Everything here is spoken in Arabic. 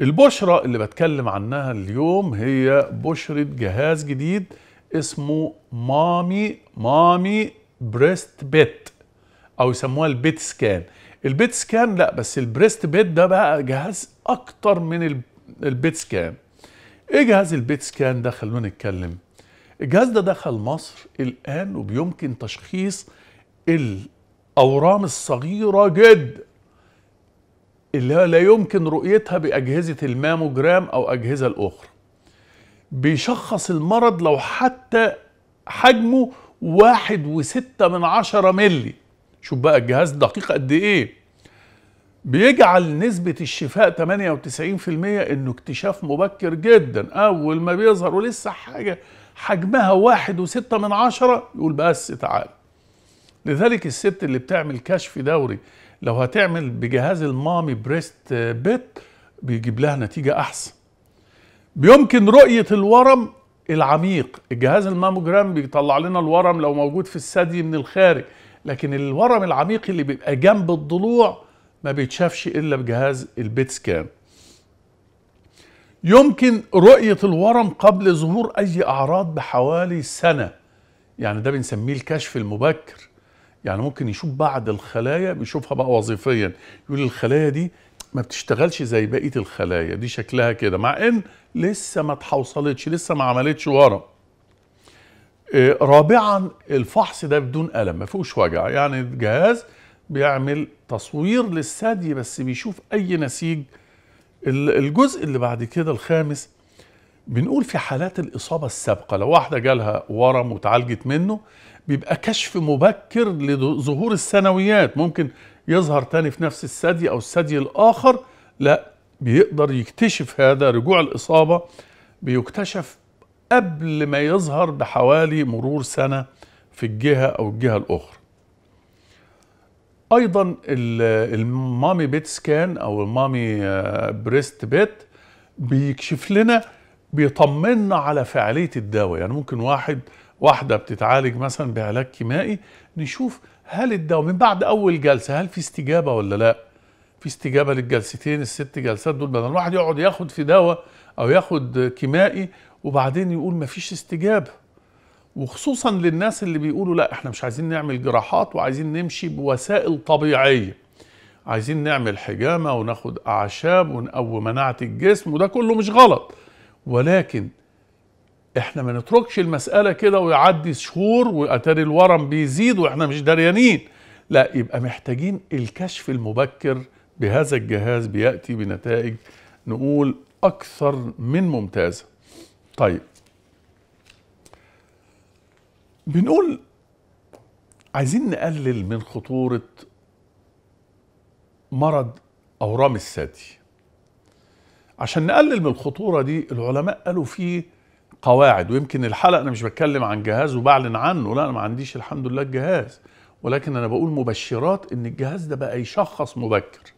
البشرة اللي بتكلم عنها اليوم هي بشرة جهاز جديد اسمه مامي مامي بريست بيت او يسموها البيت سكان البيت سكان لا بس البريست بيت ده بقى جهاز اكتر من البيت سكان ايه جهاز البيت سكان ده خلونا نتكلم الجهاز ده دخل مصر الان وبيمكن تشخيص الاورام الصغيره جدا اللي لا يمكن رؤيتها بأجهزة الماموجرام أو أجهزة الأخرى بيشخص المرض لو حتى حجمه واحد وستة من عشرة ملي شوف بقى الجهاز دقيق قد إيه بيجعل نسبة الشفاء 98% إنه اكتشاف مبكر جدا أول ما بيظهر ولسه حاجة حجمها واحد وستة من عشرة يقول بس تعال لذلك الست اللي بتعمل كشف دوري لو هتعمل بجهاز المامي بريست بيت بيجيب لها نتيجة أحسن بيمكن رؤية الورم العميق الجهاز الماموجرام بيطلع لنا الورم لو موجود في الثدي من الخارج لكن الورم العميق اللي بيبقى جنب الضلوع ما بيتشافش إلا بجهاز البيت سكان يمكن رؤية الورم قبل ظهور أي أعراض بحوالي سنة يعني ده بنسميه الكشف المبكر يعني ممكن يشوف بعض الخلايا بيشوفها بقى وظيفيا يقول الخلايا دي ما بتشتغلش زي بقيه الخلايا دي شكلها كده مع ان لسه ما تحوصلتش لسه ما عملتش ورم آه، رابعا الفحص ده بدون الم ما فيهوش وجع يعني الجهاز بيعمل تصوير للثدي بس بيشوف اي نسيج الجزء اللي بعد كده الخامس بنقول في حالات الإصابة السابقة لو واحدة جالها ورم وتعالجت منه بيبقى كشف مبكر لظهور الثانويات ممكن يظهر تاني في نفس الثدي أو الثدي الآخر لا بيقدر يكتشف هذا رجوع الإصابة بيكتشف قبل ما يظهر بحوالي مرور سنة في الجهة أو الجهة الأخرى أيضا المامي بيت سكان أو المامي آه، بريست بيت بيكشف لنا بيطمنا على فعاليه الدواء يعني ممكن واحد واحده بتتعالج مثلا بعلاج كيمائي نشوف هل الدواء من بعد اول جلسه هل في استجابه ولا لا في استجابه للجلستين الست جلسات دول بدل الواحد يقعد ياخد في دواء او ياخد كيمائي وبعدين يقول مفيش استجابه وخصوصا للناس اللي بيقولوا لا احنا مش عايزين نعمل جراحات وعايزين نمشي بوسائل طبيعيه عايزين نعمل حجامه وناخد اعشاب ونقوي مناعه الجسم وده كله مش غلط ولكن احنا ما نتركش المساله كده ويعدي شهور واتاري الورم بيزيد واحنا مش دريانين لا يبقى محتاجين الكشف المبكر بهذا الجهاز بياتي بنتائج نقول اكثر من ممتازه طيب بنقول عايزين نقلل من خطوره مرض اورام الثدي عشان نقلل من الخطوره دي العلماء قالوا في قواعد ويمكن الحلقه انا مش بتكلم عن جهاز وبعلن عنه لا انا ما عنديش الحمد لله الجهاز ولكن انا بقول مبشرات ان الجهاز ده بقى يشخص مبكر